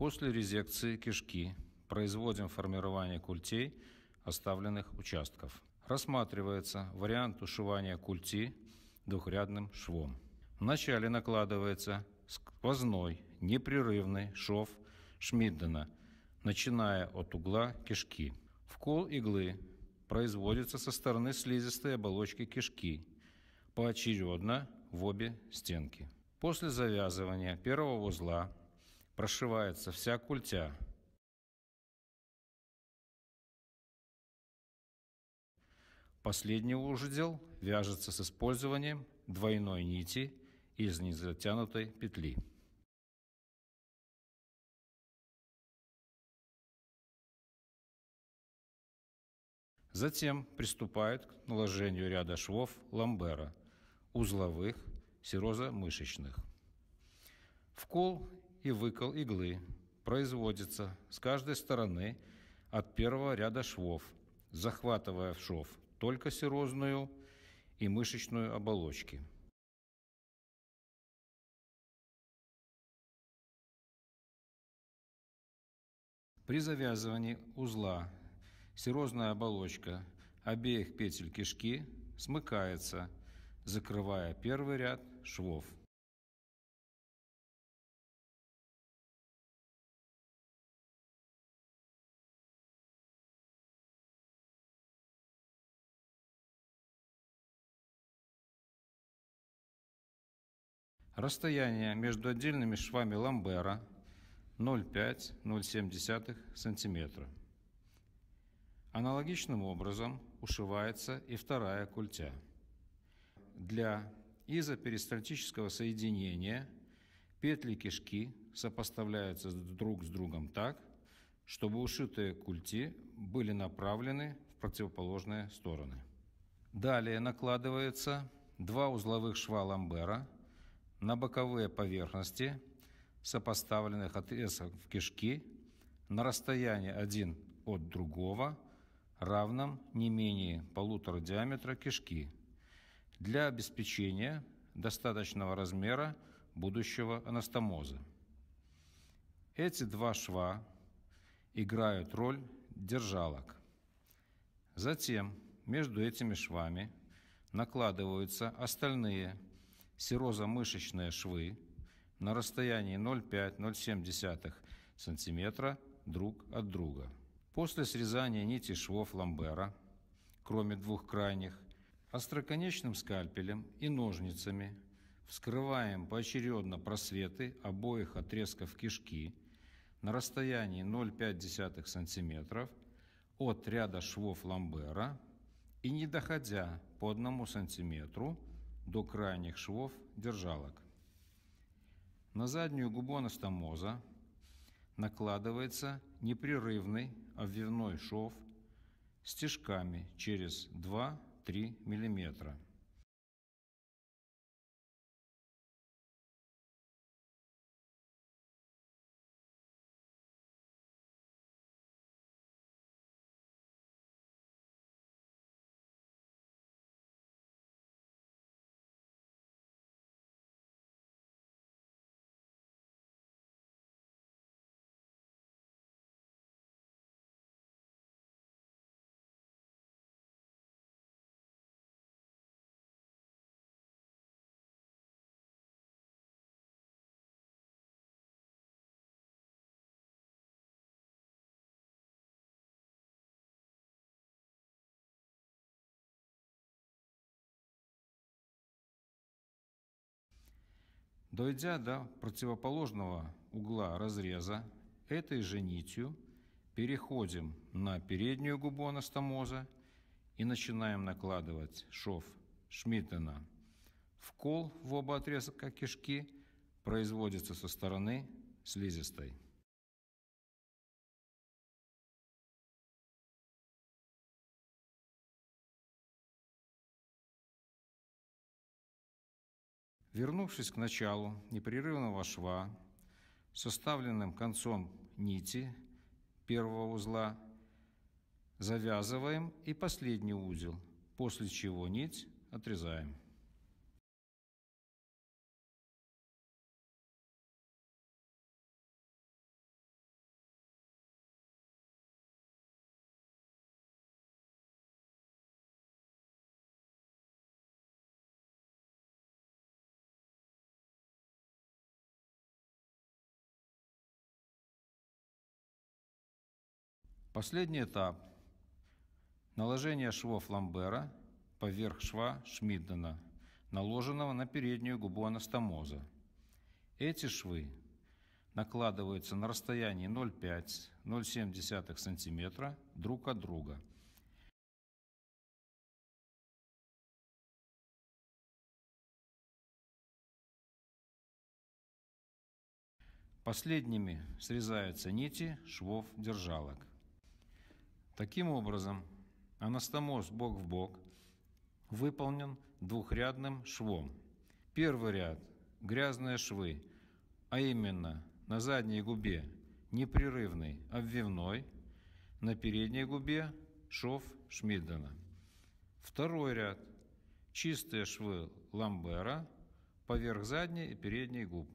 После резекции кишки производим формирование культей оставленных участков. Рассматривается вариант ушивания культи двухрядным швом. Вначале накладывается сквозной непрерывный шов Шмиддена, начиная от угла кишки. Вкол иглы производится со стороны слизистой оболочки кишки, поочередно в обе стенки. После завязывания первого узла прошивается вся культя. Последний уждел вяжется с использованием двойной нити из незатянутой петли. Затем приступают к наложению ряда швов ламбера – узловых, серозомышечных. Вкол и выкол иглы производится с каждой стороны от первого ряда швов, захватывая в шов только серозную и мышечную оболочки. При завязывании узла серозная оболочка обеих петель кишки смыкается, закрывая первый ряд швов. Расстояние между отдельными швами ламбера 0,5-0,7 см. Аналогичным образом ушивается и вторая культя. Для изоперистальтического соединения петли кишки сопоставляются друг с другом так, чтобы ушитые культи были направлены в противоположные стороны. Далее накладывается два узловых шва ламбера – на боковые поверхности сопоставленных отрезков кишки на расстоянии один от другого, равном не менее полутора диаметра кишки, для обеспечения достаточного размера будущего анастомоза. Эти два шва играют роль держалок. Затем между этими швами накладываются остальные Сироза серозомышечные швы на расстоянии 0,5-0,7 см друг от друга. После срезания нити швов ламбера, кроме двух крайних, остроконечным скальпелем и ножницами вскрываем поочередно просветы обоих отрезков кишки на расстоянии 0,5 см от ряда швов ламбера и не доходя по 1 сантиметру до крайних швов держалок. На заднюю губу анастомоза накладывается непрерывный обвивной шов стежками через 2-3 мм. Дойдя до противоположного угла разреза, этой же нитью переходим на переднюю губу анастомоза и начинаем накладывать шов Шмидтена. Вкол в оба отрезка кишки производится со стороны слизистой. Вернувшись к началу непрерывного шва, составленным концом нити первого узла, завязываем и последний узел, после чего нить отрезаем. Последний этап – наложение швов Ламбера поверх шва Шмиддена, наложенного на переднюю губу анастомоза. Эти швы накладываются на расстоянии 0,5-0,7 см друг от друга. Последними срезаются нити швов держалок. Таким образом, анастомоз бок в бок выполнен двухрядным швом. Первый ряд – грязные швы, а именно на задней губе непрерывный обвивной, на передней губе шов Шмиддена. Второй ряд – чистые швы ламбера поверх задней и передней губ.